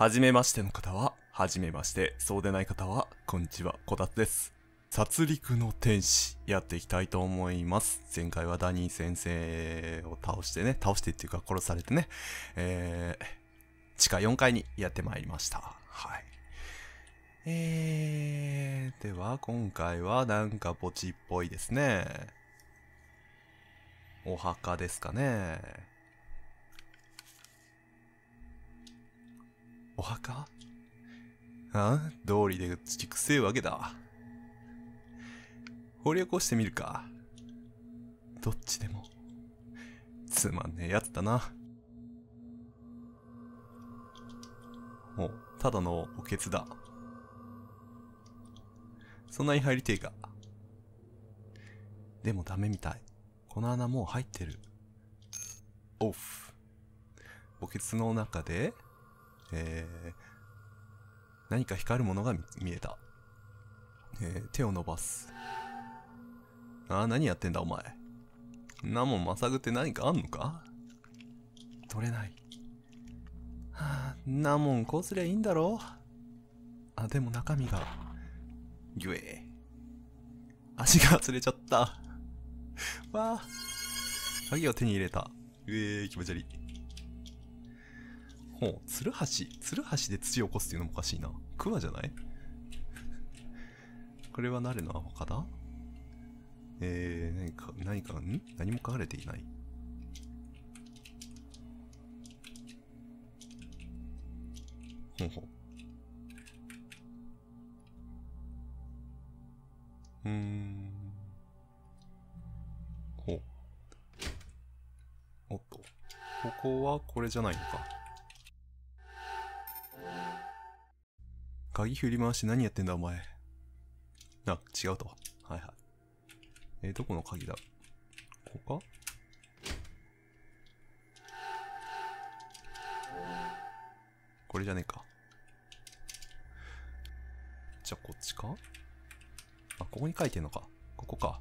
はじめましての方は、はじめまして、そうでない方は、こんにちは、こたつです。殺戮の天使、やっていきたいと思います。前回はダニー先生を倒してね、倒してっていうか殺されてね、えー、地下4階にやってまいりました。はい。えー、では今回はなんか墓地っぽいですね。お墓ですかね。お墓あ道理で土くせえわけだ。掘り起こしてみるか。どっちでも。つまんねえやつだな。もう、ただのおけつだ。そんなに入りてえか。でもダメみたい。この穴もう入ってる。オフ。おけつの中で、えー、何か光るものが見えた。えー、手を伸ばす。ああ、何やってんだお前。なもんまさぐって何かあんのか取れない。はあ、なもんこうすりゃいいんだろあ、でも中身が。ゆえ。足が釣れちゃった。わあ。鍵を手に入れた。うえー、気持ち悪い。もう、ツルハシ、ツルハシで土を起こすっていうのもおかしいな。クワじゃない これは誰のアホかだえー、何か、何か、ん何も書かれていない。ほうほう。うーん。ほう。おっと。ここはこれじゃないのか。鍵振り回して何やってんだお前。あ、違うと。はいはい。えー、どこの鍵だここかこれじゃねえか。じゃあこっちかあ、ここに書いてんのか。ここか。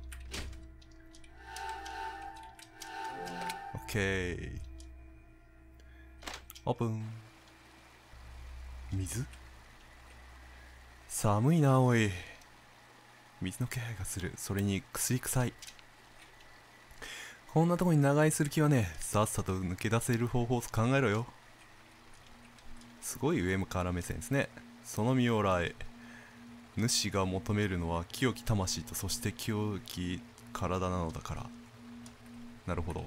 オッケー。オープン。水寒いなおい水の気配がするそれに薬臭いこんなとこに長居する気はねさっさと抜け出せる方法を考えろよすごい上から目線ですねその身をえ、主が求めるのは清き魂とそして清き体なのだからなるほど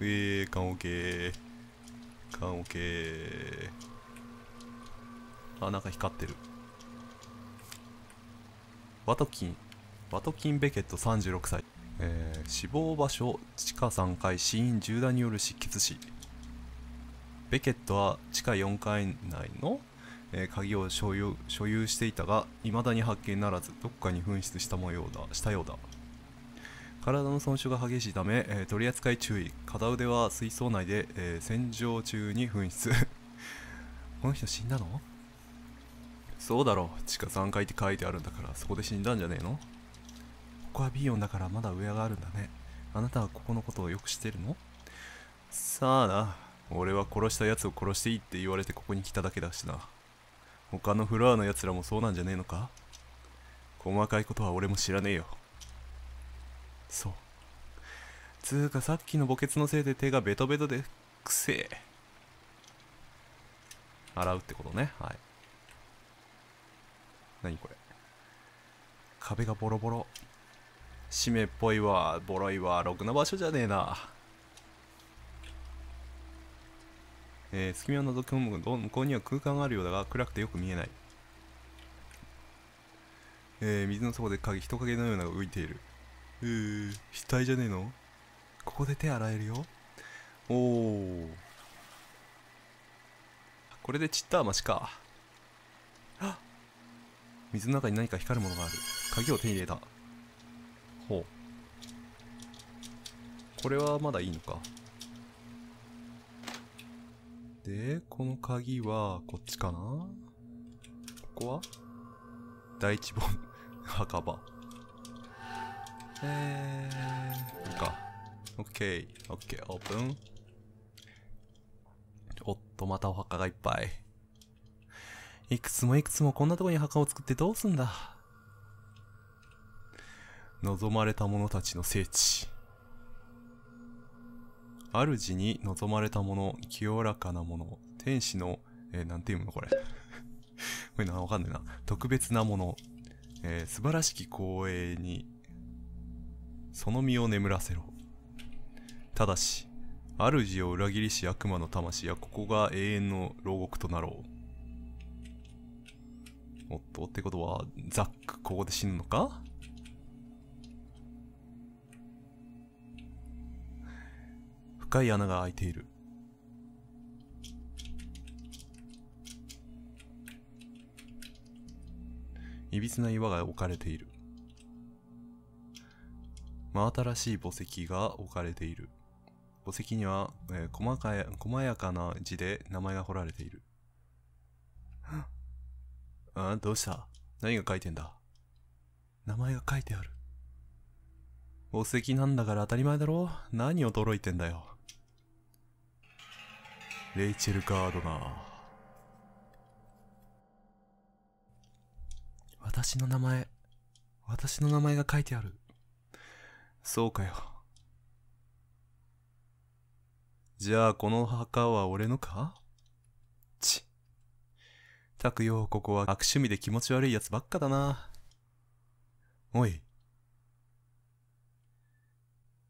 ええー、缶オケーンオケーあなんか光ってるワトキン、ワトキン・ベケット36歳。えー、死亡場所、地下3階、死因銃弾による失血死。ベケットは地下4階内の、えー、鍵を所有所有していたが、未だに発見ならず、どこかに紛失した模様だ、したようだ。体の損傷が激しいため、えー、取り扱い注意。片腕は水槽内で、えー、洗浄中に紛失。この人死んだのそうだろう地下3階って書いてあるんだからそこで死んだんじゃねえのここはビヨンだからまだ上があるんだねあなたはここのことをよく知ってるのさあな俺は殺した奴を殺していいって言われてここに来ただけだしな他のフロアの奴らもそうなんじゃねえのか細かいことは俺も知らねえよそうつうかさっきの墓穴のせいで手がベトベトでくせえ洗うってことねはい何これ壁がボロボロ締めっぽいわボロいわろくな場所じゃねえなえー、隙間を覗き込む向こうには空間があるようだが暗くてよく見えないえー、水の底で影人影のようなのが浮いているうー額じゃねえのここで手洗えるよおおこれで散ったマシか水の中に何か光るものがある鍵を手に入れたほうこれはまだいいのかでこの鍵はこっちかなここは第一本 墓場えー、なんか OK OK オープンおっとまたお墓がいっぱいいくつもいくつもこんなとこに墓を作ってどうすんだ。望まれた者たちの聖地。主に望まれた者、清らかな者、天使の、えー、なんて読むのこれ。これな、わかんないな。特別な者、えー、素晴らしき光栄に、その身を眠らせろ。ただし、主を裏切りし悪魔の魂やここが永遠の牢獄となろう。おっと、ってことは、ザックここで死ぬのか深い穴が開いている。いびつな岩が置かれている。真新しい墓石が置かれている。墓石には、えー、細かい細やかな字で名前が彫られている。あどうした何が書いてんだ名前が書いてある。お席なんだから当たり前だろ何驚いてんだよ。レイチェル・ガードナー。私の名前、私の名前が書いてある。そうかよ。じゃあこの墓は俺のかたくよ、ここは悪趣味で気持ち悪い奴ばっかだな。おい。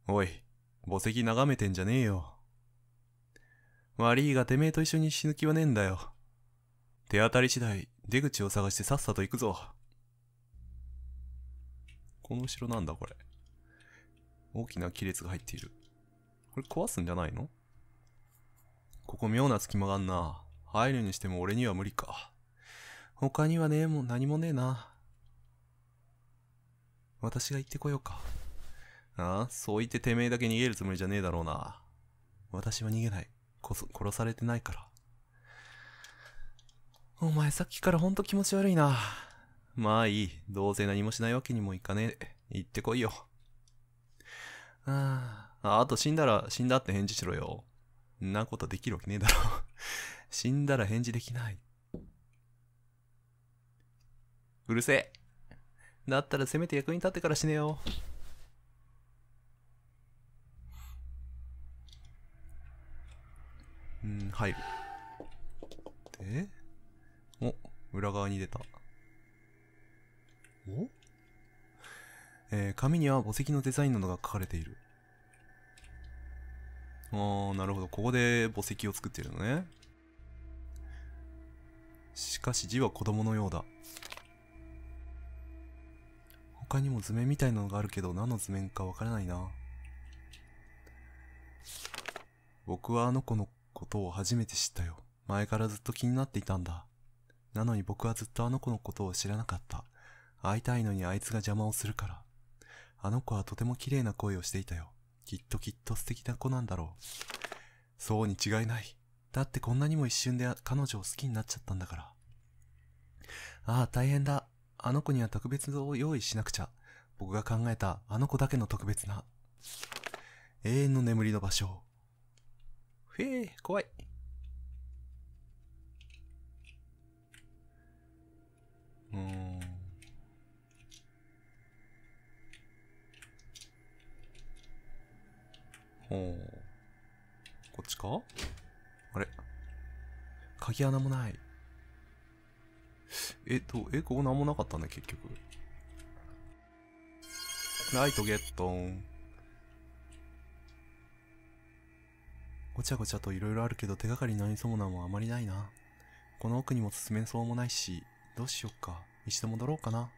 おい、墓石眺めてんじゃねえよ。悪いがてめえと一緒に死ぬ気はねえんだよ。手当たり次第、出口を探してさっさと行くぞ。この後ろなんだこれ。大きな亀裂が入っている。これ壊すんじゃないのここ妙な隙間があんな。入るにしても俺には無理か。他にはねえもん何もねえな。私が行ってこようか。ああ、そう言っててめえだけ逃げるつもりじゃねえだろうな。私は逃げない。こそ、殺されてないから。お前さっきからほんと気持ち悪いな。まあいい。どうせ何もしないわけにもいかねえ。行ってこいよ。ああ、あと死んだら、死んだって返事しろよ。んなことできるわけねえだろ。死んだら返事できないうるせえ。だったらせめて役に立ってから死ねよ。うん、入る。で、お、裏側に出た。おえー、紙には墓石のデザインなどが書かれている。あー、なるほど。ここで墓石を作ってるのね。しかし字は子供のようだ。他にも図面みたいなのがあるけど、何の図面かわからないな。僕はあの子のことを初めて知ったよ。前からずっと気になっていたんだ。なのに僕はずっとあの子のことを知らなかった。会いたいのにあいつが邪魔をするから。あの子はとても綺麗な声をしていたよ。きっときっと素敵な子なんだろう。そうに違いない。だってこんなにも一瞬で彼女を好きになっちゃったんだから。ああ、大変だ。あの子には特別を用意しなくちゃ。僕が考えたあの子だけの特別な、永遠の眠りの場所。ふえー、怖い。うん。ほう。こっちかあれ鍵穴もない。えっと、え、ここ何もなかったね、結局。ライトゲットン。ごちゃごちゃと色々あるけど手がかりになりそうなもんあまりないな。この奥にも進めそうもないし、どうしよっか。一度戻ろうかな。は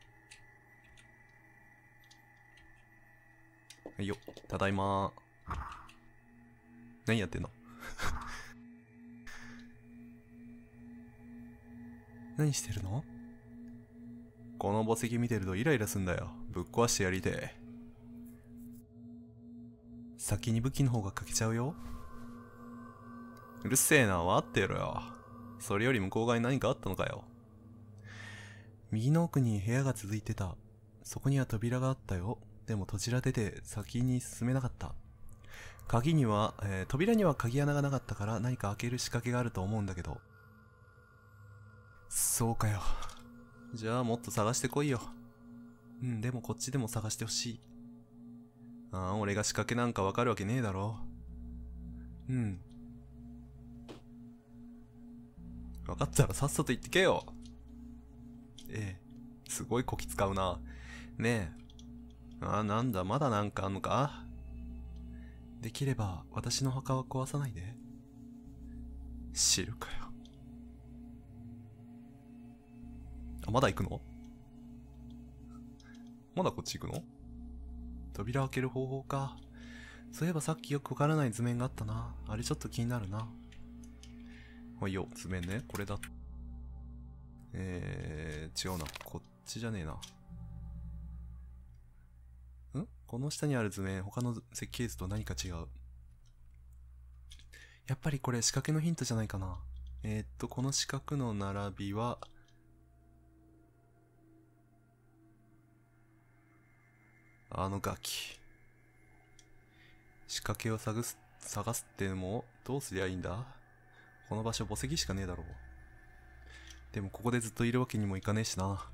いよ、ただいま何やってんの 何してるのこの墓石見てるとイライラすんだよ。ぶっ壊してやりて先に武器の方が欠けちゃうよ。うるせえな、待ってろよ。それより向こう側に何かあったのかよ。右の奥に部屋が続いてた。そこには扉があったよ。でもら出て先に進めなかった。鍵には、えー、扉には鍵穴がなかったから何か開ける仕掛けがあると思うんだけど。そうかよ。じゃあもっと探してこいよ。うん、でもこっちでも探してほしい。ああ、俺が仕掛けなんかわかるわけねえだろ。うん。わかったらさっさと行ってけよ。ええ、すごいこき使うな。ねえ。ああ、なんだ、まだなんかあんのかできれば、私の墓は壊さないで。知るかよ。まだ行くのまだこっち行くの扉開ける方法か。そういえばさっきよくわからない図面があったな。あれちょっと気になるな。まあ、いいよ、図面ね。これだ。えー、違うな。こっちじゃねえな。んこの下にある図面、他の設計図と何か違う。やっぱりこれ仕掛けのヒントじゃないかな。えー、っと、この四角の並びは、あのガキ。仕掛けを探す、探すってのも、どうすりゃいいんだこの場所墓石しかねえだろう。でもここでずっといるわけにもいかねえしな。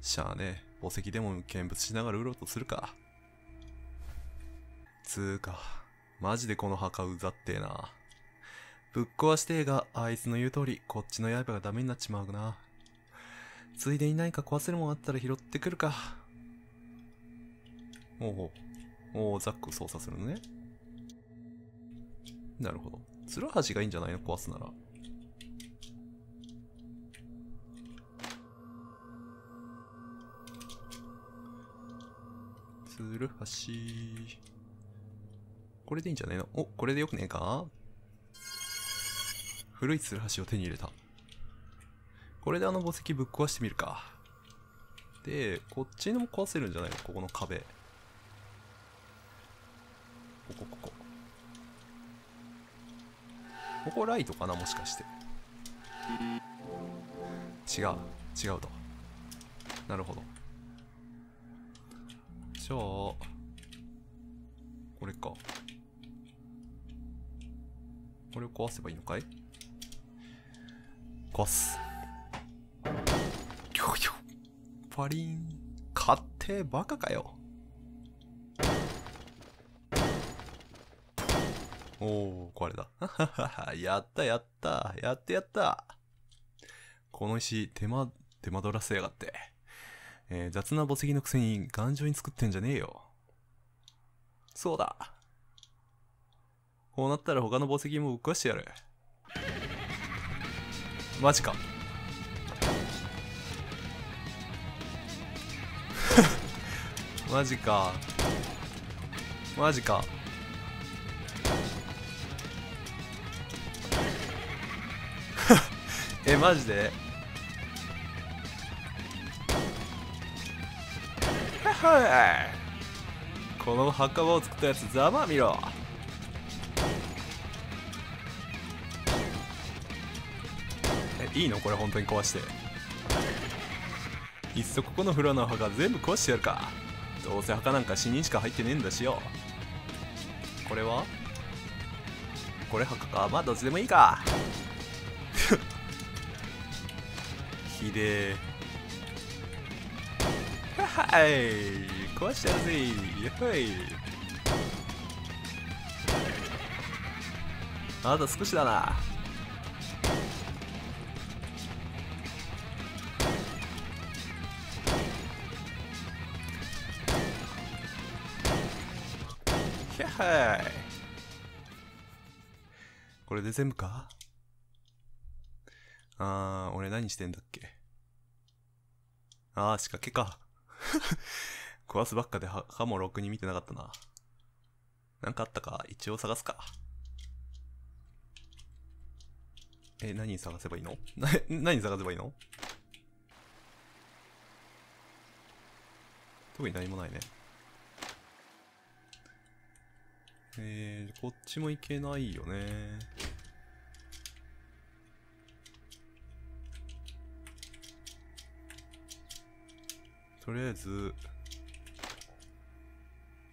しゃあねえ、墓石でも見物しながらうろうとするか。つーか、マジでこの墓うざってえな。ぶっ壊してえが、あいつの言う通り、こっちの刃がダメになっちまうな。ついでに何か壊せるもんあったら拾ってくるか。う。おおザック操作するのね。なるほど。ツルハシがいいんじゃないの壊すなら。ツルハシ。これでいいんじゃないのお、これでよくねえか古いツルハシを手に入れた。これであの墓石ぶっ壊してみるか。で、こっちのも壊せるんじゃないのここの壁。ここここここライトかなもしかして違う違うとなるほどじゃあこれかこれを壊せばいいのかい壊すパリン勝手バカかよおお、壊れた。やったやった。やってやった。この石、手間、手間取らせやがって。えー、雑な墓石のくせに頑丈に作ってんじゃねえよ。そうだ。こうなったら他の墓石もぶっ壊してやる。マジか。マジか。マジか。えマジでこの墓場を作ったやつざまみろえいいのこれ本当に壊していっそここのフラの墓全部壊してやるかどうせ墓なんか死人しか入ってねえんだしよこれはこれ墓かまあどっちでもいいかきれいはい壊しちゃうぜはいあと少しだなはいこれで全部かあー俺何してんだっけああ、仕掛けか。壊すばっかで歯もろくに見てなかったな。なんかあったか一応探すか。え、何探せばいいのな、何探せばいいの特に何もないね。えー、こっちも行けないよね。とりあえず、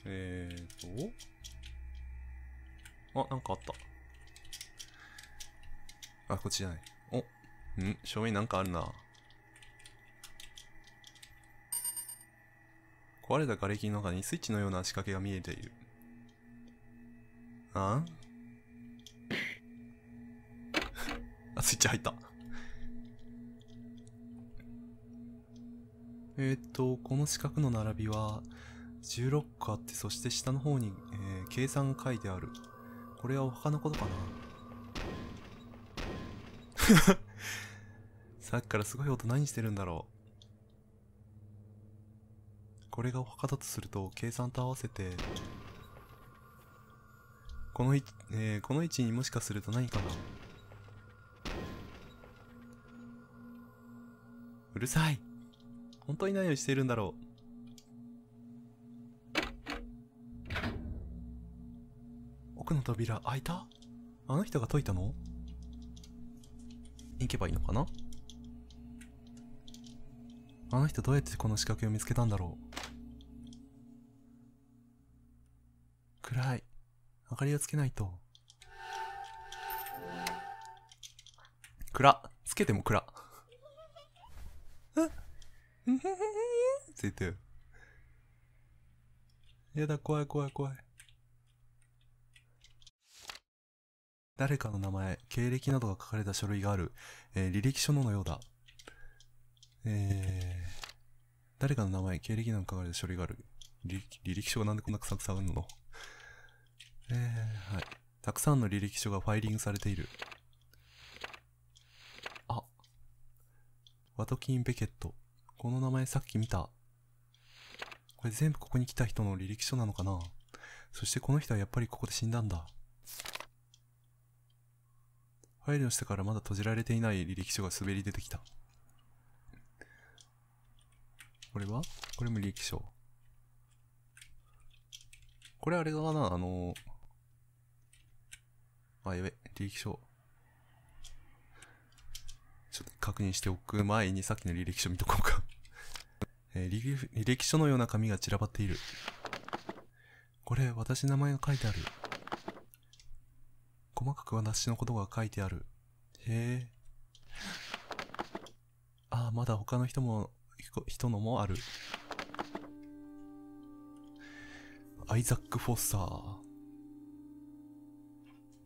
えーと、あ、なんかあった。あ、こっちじゃない。お、ん正面なんかあるな。壊れた瓦礫の中にスイッチのような仕掛けが見えている。あん あ、スイッチ入った。えー、っと、この四角の並びは、16個あって、そして下の方に、えー、計算が書いてある。これはお墓のことかな さっきからすごい音何してるんだろう。これがお墓だとすると、計算と合わせて、この位えー、この位置にもしかすると何かなうるさい本当に何をしているんだろう奥の扉開いたあの人が解いたの行けばいいのかなあの人どうやってこの仕掛けを見つけたんだろう暗い。明かりをつけないと。暗。つけても暗。ついてる。やだ、怖い怖い怖い。誰かの名前、経歴などが書かれた書類がある。えー、履歴書のようだ。えー、誰かの名前、経歴などが書かれた書類がある。履歴書がなんでこんなくさくさあるのえー、はい。たくさんの履歴書がファイリングされている。あ。ワトキン・ベケット。この名前さっき見た。これ全部ここに来た人の履歴書なのかなそしてこの人はやっぱりここで死んだんだ。ファイルの下からまだ閉じられていない履歴書が滑り出てきた。これはこれも履歴書。これあれだな、あのー、あ、やべ、履歴書。ちょっと確認しておく前にさっきの履歴書見とこうかえー、履歴書のような紙が散らばっている。これ、私の名前が書いてある。細かく私のことが書いてある。へえ。ああ、まだ他の人も、人のもある。アイザック・フォッサー。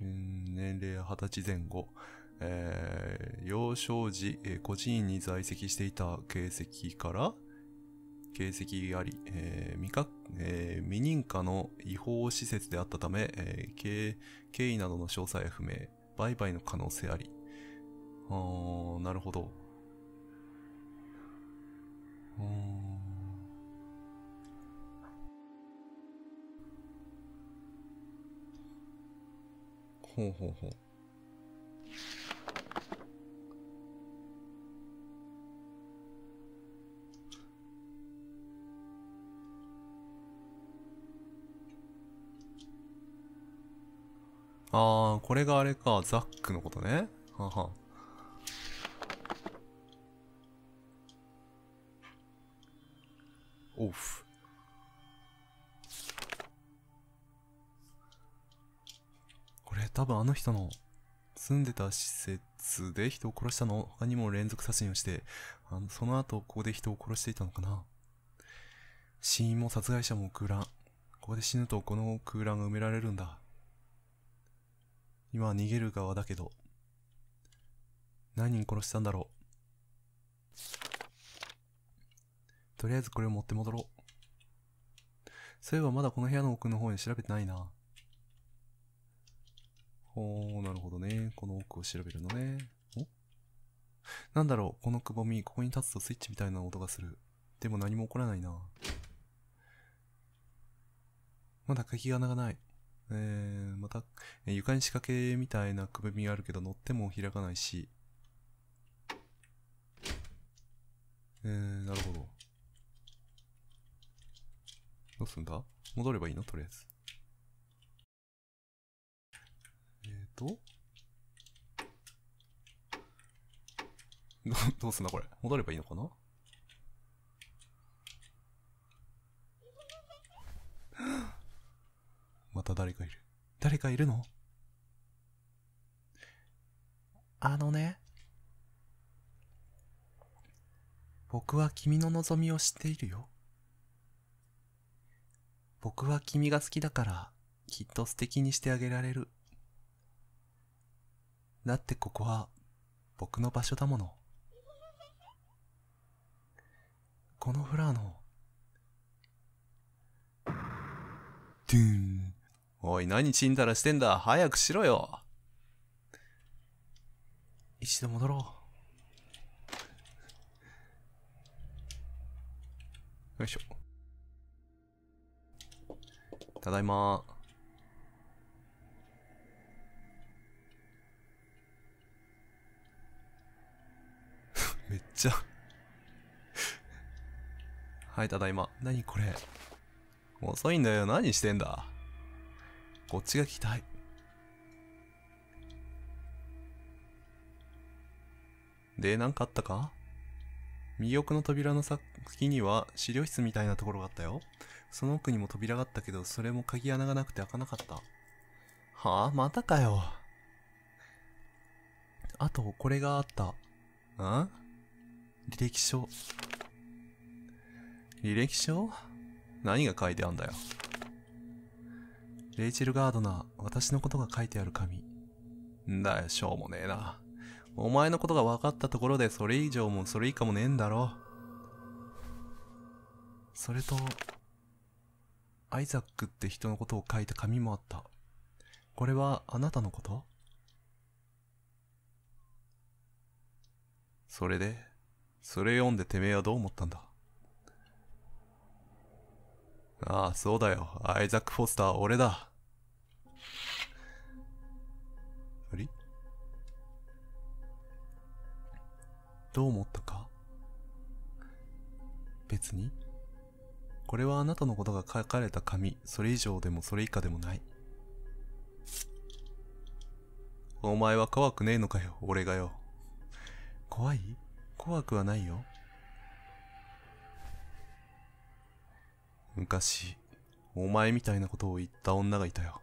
年齢二十歳前後。えー、幼少時、えー、孤児院に在籍していた形跡から、形跡があり、えー未かえー未認可の違法施設であったため、えー経経緯などの詳細は不明、売買の可能性あり。あなるほど。うんほうほうほう。ああこれがあれか。ザックのことね。はは。オフ。これ多分あの人の住んでた施設で人を殺したの他にも連続殺人をしてあの、その後ここで人を殺していたのかな死因も殺害者も空欄。ここで死ぬとこの空欄が埋められるんだ。今は逃げる側だけど、何人殺したんだろう。とりあえずこれを持って戻ろう。そういえばまだこの部屋の奥の方に調べてないな。ほー、なるほどね。この奥を調べるのね。おなんだろう、このくぼみ、ここに立つとスイッチみたいな音がする。でも何も起こらないな。まだ鍵穴がない。えー、また、え床に仕掛けみたいなくぼみがあるけど乗っても開かないし。えー、なるほど。どうすんだ戻ればいいのとりあえず。えっ、ー、と。ど、どうすんだこれ。戻ればいいのかなまた誰かいる。誰かいるのあのね。僕は君の望みを知っているよ。僕は君が好きだから、きっと素敵にしてあげられる。だってここは、僕の場所だもの。このフラーの、ドゥーン。おい、何ちんたらしてんだ。早くしろよ。一度戻ろう。よいしょ。ただいまー。めっちゃはい、ただいま。何これ。遅いんだよ。何してんだ。こっちが聞きたい。で、何かあったか右奥の扉の先には資料室みたいなところがあったよ。その奥にも扉があったけど、それも鍵穴がなくて開かなかった。はあまたかよ。あと、これがあった。ん履歴書。履歴書何が書いてあんだよ。レイチェル・ガードナー、私のことが書いてある紙。んだよ、しょうもねえな。お前のことが分かったところでそれ以上もそれ以下もねえんだろ。それと、アイザックって人のことを書いた紙もあった。これはあなたのことそれで、それ読んでてめえはどう思ったんだああ、そうだよ。アイザック・フォスター、俺だ。どう思ったか別にこれはあなたのことが書かれた紙、それ以上でもそれ以下でもない。お前は怖くねえのかよ、俺がよ。怖い怖くはないよ。昔、お前みたいなことを言った女がいたよ。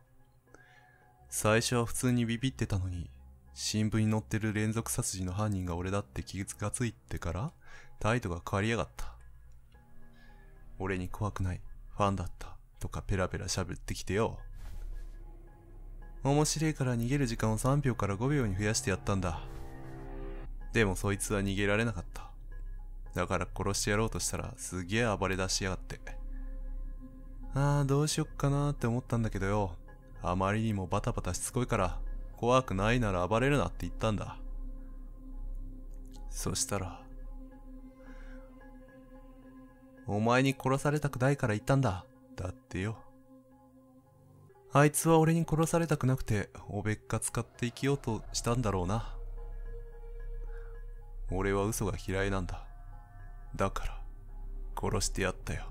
最初は普通にビビってたのに、新聞に載ってる連続殺人の犯人が俺だって気がついてから、態度が変わりやがった。俺に怖くない、ファンだった、とかペラペラ喋ってきてよ。面白いから逃げる時間を3秒から5秒に増やしてやったんだ。でもそいつは逃げられなかった。だから殺してやろうとしたらすげえ暴れ出しやがって。ああ、どうしよっかなーって思ったんだけどよ。あまりにもバタバタしつこいから、怖くないなら暴れるなって言ったんだ。そしたら、お前に殺されたくないから言ったんだ。だってよ。あいつは俺に殺されたくなくて、おべっか使って生きようとしたんだろうな。俺は嘘が嫌いなんだ。だから、殺してやったよ。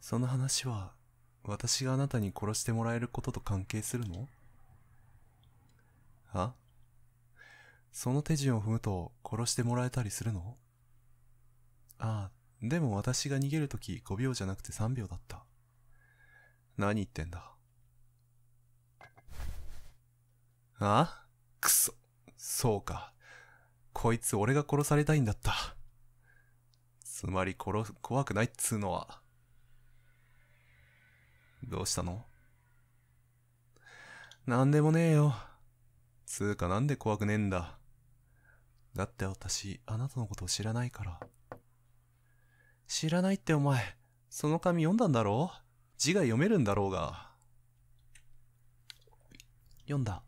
その話は私があなたに殺してもらえることと関係するのはその手順を踏むと殺してもらえたりするのああ、でも私が逃げるとき5秒じゃなくて3秒だった。何言ってんだあくそ。そうか。こいつ俺が殺されたいんだった。つまり殺、怖くないっつうのは。どうしたのなんでもねえよ。つうかなんで怖くねえんだ。だって私、あなたのことを知らないから。知らないってお前、その紙読んだんだろう字が読めるんだろうが。読んだ。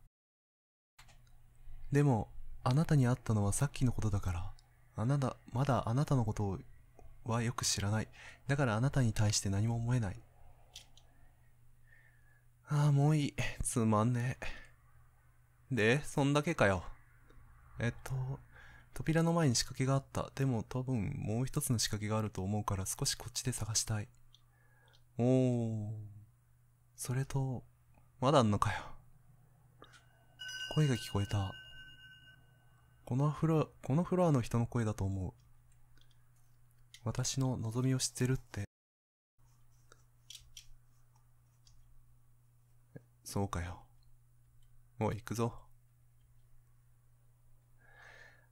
でも、あなたに会ったのはさっきのことだから。あなた、まだあなたのことはよく知らない。だからあなたに対して何も思えない。ああ、もういい。つまんねえ。で、そんだけかよ。えっと、扉の前に仕掛けがあった。でも多分もう一つの仕掛けがあると思うから少しこっちで探したい。おー。それと、まだあんのかよ。声が聞こえた。このフロア、このフロアの人の声だと思う。私の望みを知ってるってそうかよ。もう行くぞ。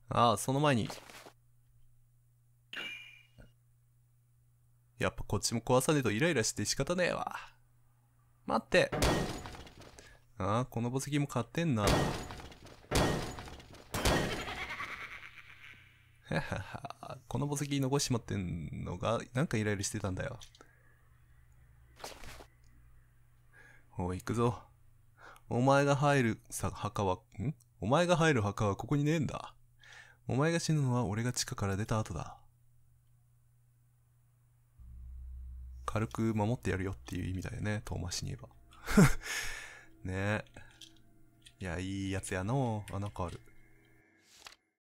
ああ、その前に。やっぱこっちも壊さねえとイライラして仕方ねえわ。待ってああ、この墓石も買ってんな。この墓石残しまってんのが、なんかイライラしてたんだよ。おい、行くぞ。お前が入るさ墓は、んお前が入る墓はここにねえんだ。お前が死ぬのは俺が地下から出た後だ。軽く守ってやるよっていう意味だよね、遠回しに言えば。ねえ。いや、いいやつやのう。がかある。